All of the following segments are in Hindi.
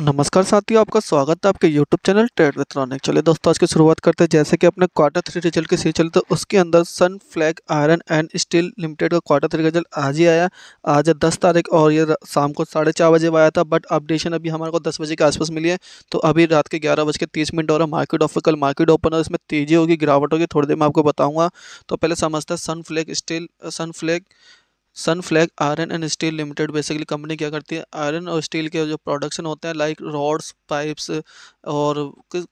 नमस्कार साथियों आपका स्वागत है आपके YouTube चैनल ट्रेड इलेक्ट्रॉनिक चलिए दोस्तों आज की शुरुआत करते हैं जैसे कि अपने क्वार्टर थ्री रिजल्ट की सीरीज चली तो उसके अंदर Sunflag iron and steel limited का क्वार्टर थ्री रिजल्ट आज ही आया आज है दस तारीख और ये शाम को साढ़े चार बजे आया था बट अपडेशन अभी हमारे को दस बजे के आसपास मिली है तो अभी रात के ग्यारह बज के तीस मिनट और मार्केट ऑफर कल मार्केट ओपन है इसमें तेजी होगी गिरावट होगी थोड़ी देर में आपको बताऊँगा तो पहले समझते हैं Sunflag steel Sunflag Sunflag iron and steel limited basically company क्या करती है आयरन और स्टील के जो प्रोडक्शन होते हैं लाइक रॉड्स पाइप्स और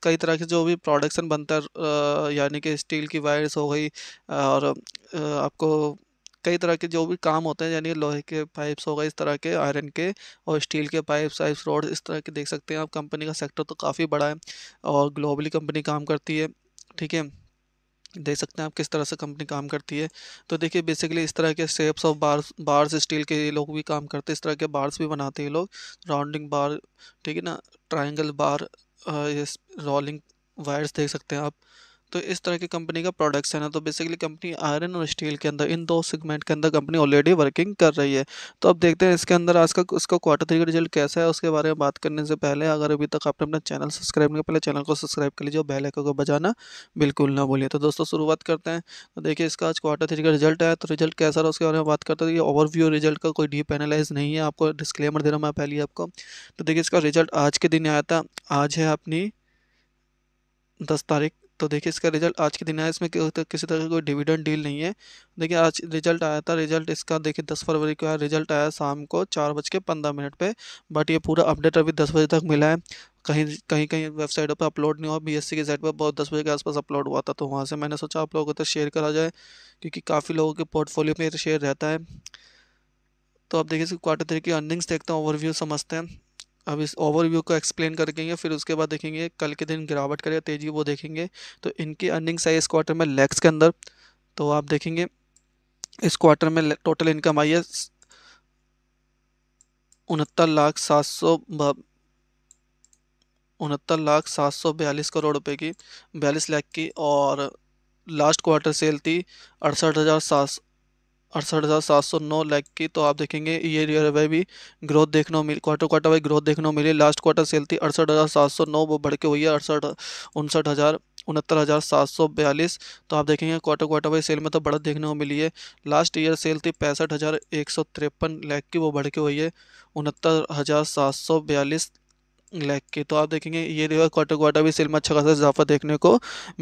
कई तरह के जो भी प्रोडक्शन बनता है यानी कि स्टील की वायर्स हो गई और आपको कई तरह के जो भी काम होते हैं यानी लोहे के पाइप्स हो गए इस तरह के आयरन के और स्टील के पाइप्स आइप्स रोड इस तरह के देख सकते हैं आप कंपनी का सेक्टर तो काफ़ी बड़ा है और ग्लोबली कंपनी काम करती है ठीक है देख सकते हैं आप किस तरह से कंपनी काम करती है तो देखिए बेसिकली इस तरह के shapes of bars bars steel के ये लोग भी काम करते हैं इस तरह के बार्स भी बनाते हैं लोग राउंडिंग बार ठीक है ना ट्राइंगल बार रोलिंग वायर्स देख सकते हैं आप तो इस तरह की कंपनी का प्रोडक्ट्स है ना तो बेसिकली कंपनी आयरन और स्टील के अंदर इन दो सेगमेंट के अंदर कंपनी ऑलरेडी वर्किंग कर रही है तो अब देखते हैं इसके अंदर आज का उसका क्वार्टर थ्री का रिजल्ट कैसा है उसके बारे में बात करने से पहले अगर अभी तक आपने अपना चैनल सब्सक्राइब नहीं पहले चैनल को सब्सक्राइब कर लीजिए और बेल आइकन को बजाना बिल्कुल ना भूलिए तो दोस्तों शुरुआत करते हैं तो देखिए इसका आज क्वार्टर थ्री का रिजल्ट है तो रिजल्ट कैसा रहा उसके बारे में बात करते हैं तो ये ओवरव्यू रिजल्ट का कोई डीप एनालाइज नहीं है आपको डिस्क्लेमर दे रहा हूँ मैं पहले आपको तो देखिए इसका रिजल्ट आज के दिन आया था आज है अपनी दस तारीख तो देखिए इसका रिजल्ट आज के दिन आया इसमें किसी तरह का कोई डिविडेंड डील नहीं है देखिए आज रिजल्ट आया था रिजल्ट इसका देखिए दस फरवरी को आया रिजल्ट आया शाम को चार बज के पंद्रह मिनट पर बट ये पूरा अपडेट अभी दस बजे तक मिला है कहीं कहीं कहीं वेबसाइट पर अपलोड नहीं हुआ बीएससी की साइट पर बहुत दस बजे के आसपास अपलोड हुआ था तो वहाँ से मैंने सोचा आप लोगों को तो शेयर करा जाए क्योंकि काफ़ी लोगों के पोर्टफोलियो में शेयर रहता है तो आप देखिए क्वार्टर थ्री की अर्निंग्स देखते हैं ओवरव्यू समझते हैं अब इस ओवरव्यू को एक्सप्लेन करेंगे फिर उसके बाद देखेंगे कल के दिन गिरावट करेगा तेजी वो देखेंगे तो इनकी अर्निंग आई इस क्वार्टर में लैक्स के अंदर तो आप देखेंगे इस क्वार्टर में टोटल इनकम आई है उनहत्तर लाख सात सौ उनहत्तर लाख सात सौ बयालीस करोड़ रुपए की बयालीस लाख की और लास्ट क्वार्टर सेल थी अड़सठ हज़ार सात अड़सठ हज़ार सात सौ नौ लैख की तो आप देखेंगे ये ईयर वाई भी ग्रोथ देखने को मिली क्वार्टर क्वार्टर वाई ग्रोथ देखने को मिली लास्ट क्वार्टर सेल थी अड़सठ हज़ार सात सौ नौ वो बढ़ के हुई है अड़सठ उनसठ हज़ार उनहत्तर हज़ार सात सौ बयालीस तो आप देखेंगे क्वार्टर क्वार्टर वाई सेल में तो बढ़त देखने को मिली है लास्ट ईयर सेल थी पैंसठ हज़ार एक सौ तिरपन लैख की वो बढ़ के हुई है उनहत्तर हज़ार सात सौ बयालीस लैक की तो आप देखेंगे ये रिवर्स क्वार्टर क्वार्टर भी सेल में अच्छा खासा इजाफा देखने को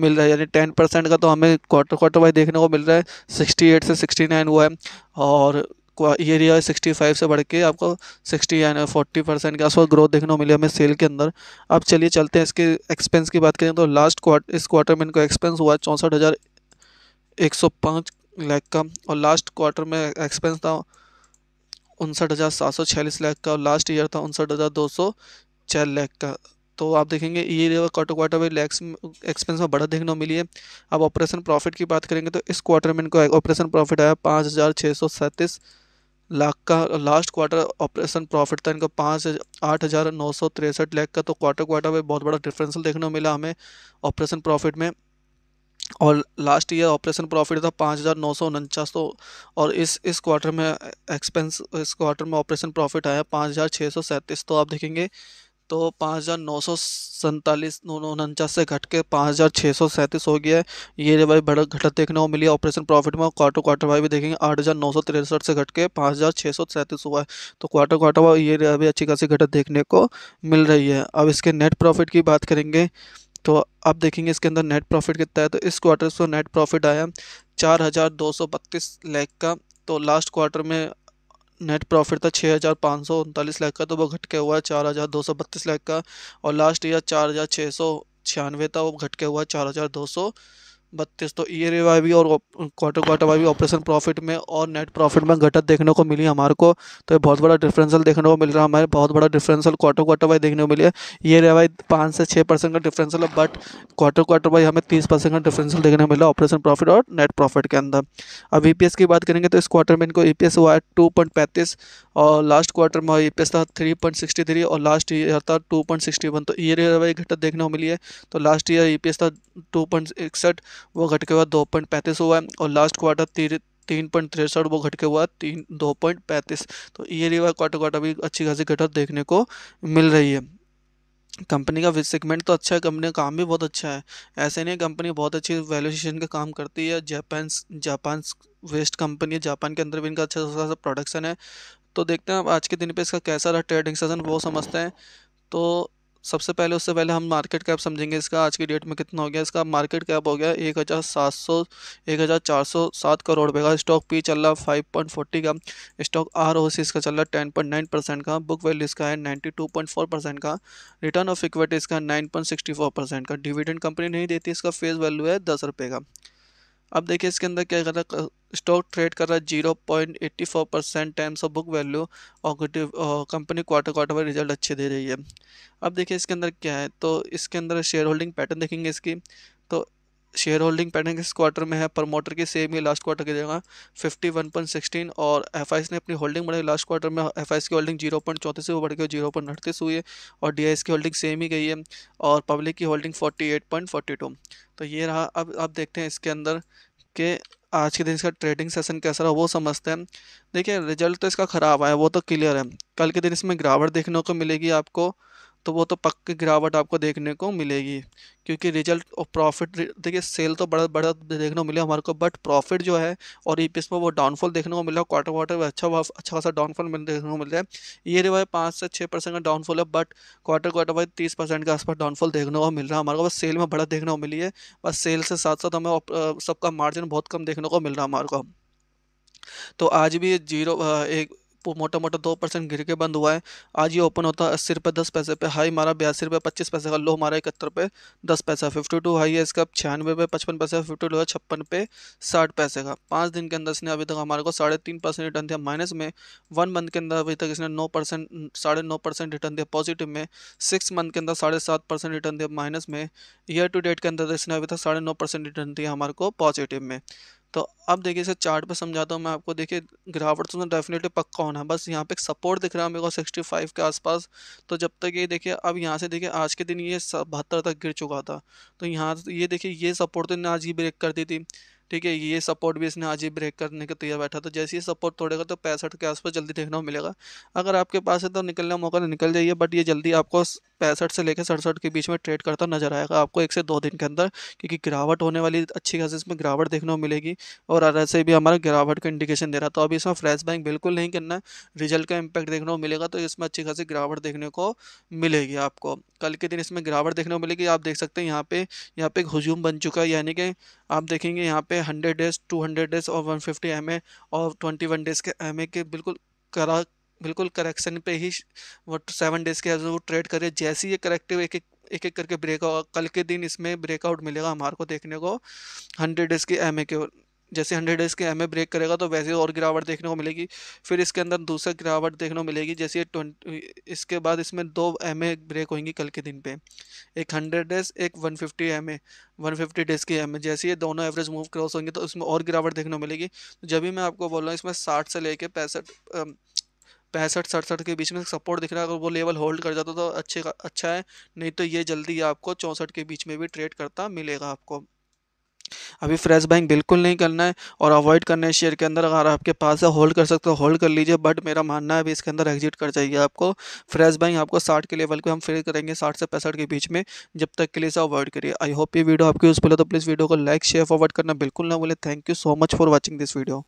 मिल रहा है यानी टेन परसेंट का तो हमें क्वार्टर क्वार्टर वाइज देखने को मिल रहा है सिक्सटी एट से सिक्सटी नाइन हुआ है और ये रिया सिक्सटी फाइव से बढ़ के आपको सिक्सटी यानी फोर्टी परसेंट के आसपास ग्रोथ देखने को मिली हमें सेल के अंदर अब चलिए चलते हैं इसके एक्सपेंस की बात करें तो लास्ट क्वार्टर इस क्वार्टर में इनको एक्सपेंस हुआ चौंसठ हज़ार एक सौ पाँच लाख का और लास्ट क्वार्टर में एक्सपेंस था उनसठ हज़ार सात सौ छियालीस लाख का और लास्ट ईयर था उनसठ हज़ार दो सौ चार लैख का तो आप देखेंगे ये क्वार्टर क्वार्टर में लैक्स एक्सपेंस में बढ़ा देखने को मिली है अब ऑपरेशन प्रॉफिट की बात करेंगे तो इस क्वार्टर में इनको ऑपरेशन प्रॉफिट आया पाँच हज़ार छः सौ सैंतीस लाख का लास्ट क्वार्टर ऑपरेशन प्रॉफिट था इनका पाँच आठ हज़ार नौ सौ तिरसठ लाख का तो क्वार्टर क्वार्टर में बहुत बड़ा डिफरेंसल देखने को मिला हमें ऑपरेशन प्रॉफिट में और लास्ट ईयर ऑपरेशन प्रॉफिट था पाँच हज़ार नौ सौ उनचास तो और इस इस क्वार्टर में एक्सपेंस इस क्वार्टर में ऑपरेशन प्रॉफिट आया पाँच हज़ार छः सौ सैंतीस तो आप देखेंगे तो पाँच हज़ार नौ सौ सैंतालीस उनचास से घट के पाँच हज़ार छः सौ सैंतीस हो गया है ये भाई बड़ा घटत देखने को मिली ऑपरेशन प्रॉफिट में क्वार्टर क्वार्टर वाई भी देखेंगे आठ हज़ार नौ सौ तिरसठ से घट के पाँच हज़ार छः सौ सैंतीस हुआ है तो क्वार्टर क्वार्टर वाई ये अभी अच्छी खासी घटत देखने को मिल रही है अब इसके नेट प्रॉफिट की बात करेंगे तो आप देखेंगे इसके अंदर नेट प्रॉफिट कितना है तो इस क्वार्टर से नेट प्रॉफिट आया चार हज़ार दो सौ बत्तीस लैख का तो लास्ट क्वार्टर में नेट प्रॉफिट था छः हज़ार पाँच सौ उनतालीस लाख का तो वो घटके हुआ है चार हज़ार दो सौ बत्तीस लाख का और लास्ट ईयर चार हज़ार छः सौ छियानवे था वो घटके हुआ है चार हज़ार दो सौ बत्तीस तो ईयर वाई भी और क्वार्टर क्वार्टर वाई भी ऑपरेशन प्रॉफिट में और नेट प्रॉफिट में घटत देखने को मिली हमारे को तो ये बहुत बड़ा डिफरेंशियल देखने को मिल रहा है हमारे बहुत बड़ा डिफरेंशियल क्वार्टर क्वार्टर वाई देखने को मिली है ये रेवाई पाँच से छः परसेंट का डिफरेंशियल है बट क्वार्टर क्वार्टर वाई हमें तीस परसेंट का डिफरेंशियल देखने को मिला ऑपरेशन प्रॉफिट और नेट प्रॉफिट के अंदर अब ई e की बात करेंगे तो इस क्वार्टर में इनको ई e पी हुआ है टू पॉइंट पैंतीस और लास्ट क्वार्टर में आई पी था थ्री पॉइंट सिक्सटी थ्री और लास्ट ईयर था टू पॉइंट सिक्सटी वन तो ईयर वाई घटत देखने को मिली है तो last year E P S था टू पॉइंट इकसठ वो घट के हुआ दो पॉइंट पैंतीस हुआ है और लास्ट क्वार्टर तीन पॉइंट तिरसठ वो घट के हुआ तीन दो पॉइंट पैंतीस तो ईयर वाई क्वार्टर क्वार्टर भी अच्छी खासी घटत देखने को मिल रही है कंपनी का सेगमेंट तो अच्छा है कंपनी का काम भी बहुत अच्छा है ऐसे नहीं कंपनी बहुत अच्छी वैल्यूशन का काम करती है जापान जापान वेस्ट कंपनी है जापान के अंदर भी इनका अच्छा खासा प्रोडक्शन है तो देखते हैं अब आज के दिन पे इसका कैसा रहा ट्रेडिंग सेशन वो समझते हैं तो सबसे पहले उससे पहले हम मार्केट कैप समझेंगे इसका आज की डेट में कितना हो गया इसका मार्केट कैप हो गया एक हज़ार सात सौ एक हज़ार चार सौ सात करोड़ रुपये का स्टॉक पी चल रहा फाइव पॉइंट फोर्टी का स्टॉक आर ओ सी इसका चल रहा टेन पॉइंट नाइन परसेंट का बुक वैल्यू इसका है ninety two point four percent का रिटर्न ऑफ इक्विटी इसका nine point sixty four percent का डिविडेंड कंपनी नहीं देती इसका फेस वैल्यू है दस रुपये का अब देखिए इसके अंदर क्या कर रहा है स्टॉक ट्रेड कर रहा है zero point eighty four percent times of book value और कंपनी क्वार्टर क्वार्टर में रिजल्ट अच्छे दे रही है अब देखिए इसके अंदर क्या है तो इसके अंदर शेयर होल्डिंग पैटर्न देखेंगे इसकी तो शेयर होल्डिंग पैटर्न इस क्वार्टर में है प्रमोटर की सेम ही लास्ट क्वार्टर की जगह 51.16 और एफ ने अपनी होल्डिंग बढ़ाई लास्ट क्वार्टर में एफ की होल्डिंग जीरो पॉइंट चौंतीस से बढ़ गई जीरो पॉइंट अड़तीस हुई है और डी की होल्डिंग सेम ही गई है और पब्लिक की होल्डिंग 48.42 तो ये रहा अब आप देखते हैं इसके अंदर कि आज के दिन इसका ट्रेडिंग सेशन कैसा रहा वो समझते हैं देखिए रिजल्ट तो इसका ख़राब आया वो तो क्लियर है कल के दिन इसमें गिरावट देखने को मिलेगी आपको तो वो तो पक्की गिरावट आपको देखने को मिलेगी क्योंकि रिजल्ट और प्रॉफिट देखिए सेल तो बड़ा बड़ा देखने को मिला हमारे को बट प्रॉफिट जो है और ई में वो डाउनफॉल देखने को मिला क्वार्टर क्वार्टर में अच्छा अच्छा खासा डाउनफॉल देखने को मिल रहा है ये है पाँच से छः परसेंट का डाउनफॉल है बट क्वार्टर क्वार्टर वाइज तीस परसेंट के आसपास डाउनफॉल देखने को मिल रहा है हमारे को बस सेल में बड़ा देखने को मिली है बस सेल से साथ साथ हमें सबका मार्जिन बहुत कम देखने को मिल रहा है हमारे को तो आज भी जीरो एक मोटा मोटा दो परसेंट गिर के बंद हुआ है आज ये ओपन होता है अस्सी रुपये दस पैसे पे हाई मारा बयासी रुपये पच्चीस पैसे का लो मारा इकहत्तर पे दस पैसा फिफ्टी टू हाई है इसका छियानवे पे पचपन पैसे फिफ्टी टू है छप्पन पे साठ पैसे का पाँच दिन के अंदर इसने अभी तक हमारे को साढ़े तीन परसेंट रिटर्न दिया माइनस में वन मंथ के अंदर अभी तक इसने नौ परसेंट साढ़े नौ परसेंट रिटर्न दिया पॉजिटिव में सिक्स मंथ के अंदर साढ़े सात परसेंट रिटर्न दिया माइनस में ईयर टू डेट के अंदर इसने अभी तक साढ़े नौ परसेंट रिटर्न दिया हमारे को पॉजिटिव में तो अब देखिए इसे चार्ट पर समझाता हूँ मैं आपको देखिए गिरावट तो डेफिनेटली पक्का होना है बस यहाँ पे एक सपोर्ट दिख रहा है मेरे को सिक्सटी फाइव के आसपास तो जब तक ये देखिए अब यहाँ से देखिए आज के दिन ये बहत्तर तक गिर चुका था तो यहाँ ये देखिए ये सपोर्ट तो इन्हें आज ही ब्रेक कर दी थी ठीक है ये सपोर्ट भी इसने आज ही ब्रेक करने के तैयार बैठा तो जैसे ही सपोर्ट तोड़ेगा तो पैंसठ के आसपास जल्दी देखने को मिलेगा अगर आपके पास है तो निकलने का मौका तो निकल जाइए बट ये जल्दी आपको पैंसठ से लेकर सड़सठ के बीच में ट्रेड करता नजर आएगा आपको एक से दो दिन के अंदर क्योंकि गिरावट होने वाली अच्छी खासी इसमें गिरावट देखने को मिलेगी और आर भी हमारा गिरावट का इंडिकेशन दे रहा था तो अभी इसमें फ्रेश बैंक बिल्कुल नहीं करना है रिजल्ट का इम्पैक्ट देखने को मिलेगा तो इसमें अच्छी खासी गिरावट देखने को मिलेगी आपको कल के दिन इसमें गिरावट देखने को मिलेगी आप देख सकते हैं यहाँ पे यहाँ पे एक हजूम बन चुका है यानी कि आप देखेंगे यहाँ पे hundred days two hundred days और वन फिफ्टी एम और ट्वेंटी वन डेज के एम के बिल्कुल करा बिल्कुल करेक्शन पे ही वो सेवन डेज के वो ट्रेड करे जैसे ये करेक्टिव एक एक एक एक करके ब्रेकआउट कल के दिन इसमें ब्रेकआउट मिलेगा हमारे को देखने को हंड्रेड डेज के एम के जैसे हंड्रेड डेज के एम ब्रेक करेगा तो वैसे और गिरावट देखने को मिलेगी फिर इसके अंदर दूसरा गिरावट देखने को मिलेगी जैसे ट्वेंटी इसके बाद इसमें दो एम ब्रेक होंगी कल के दिन पे एक हंड्रेड डेज एक one fifty M one fifty days की एम जैसे ये दोनों एवरेज मूव क्रॉस होंगे तो इसमें और गिरावट देखने को मिलेगी तो जब भी मैं आपको बोल रहा हूँ इसमें साठ से लेके पैंसठ पैंसठ सड़सठ के बीच में सपोर्ट दिख रहा है अगर वो लेवल होल्ड कर जाता तो अच्छे अच्छा है नहीं तो ये जल्दी आपको चौंसठ के बीच में भी ट्रेड करता मिलेगा आपको अभी फ्रेश बाइंग बिल्कुल नहीं करना है और अवॉइड करना है शेयर के अंदर अगर आपके पास है होल्ड कर सकते हो होल्ड कर लीजिए बट मेरा मानना है अभी इसके अंदर एग्जिट कर जाइए आपको फ्रेश बाइंग आपको साठ के लेवल पे हम फिर करेंगे साठ से पैंसठ के बीच में जब तक के लिए इसे अवॉइड करिए आई होप ये वीडियो आपकी यूज़फुल है तो प्लीज़ वीडियो को लाइक शेयर फॉरवर्ड करना बिल्कुल ना बोले thank you so much for watching this video